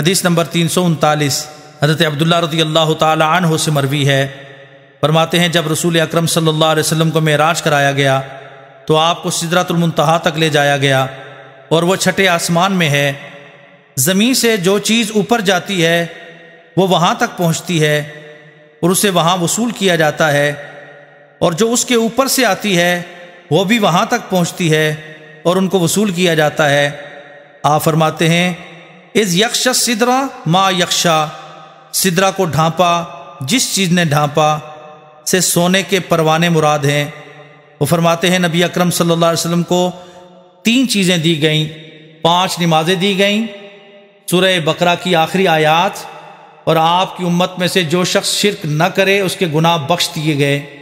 हदीस नंबर तीन सौ उनतालीस हज़रत अब्दुल्ला रदी अल्लाह तह से मरवी है फरमाते हैं जब रसूल अक्रम सल्ला वसम को मेराज कराया गया तो आपको सिदरतुलमतहा तक ले जाया गया और वह छठे आसमान में है ज़मीन से जो चीज़ ऊपर जाती है वो वहाँ तक पहुँचती है और उसे वहाँ वसूल किया जाता है और जो उसके ऊपर से आती है वो भी वहाँ तक पहुँचती है और उनको वसूल किया जाता है आप फरमाते हैं इज यक्ष सिदरा माँ यक्षा सिदरा को ढांपा जिस चीज़ ने ढांपा से सोने के परवाने मुराद हैं वो फरमाते हैं नबी अकरम सल्लल्लाहु अलैहि वसल्लम को तीन चीज़ें दी गईं पांच नमाजें दी गईं सुरह बकरा की आखिरी आयात और आपकी उम्मत में से जो शख्स शिरक न करे उसके गुनाह बख्श दिए गए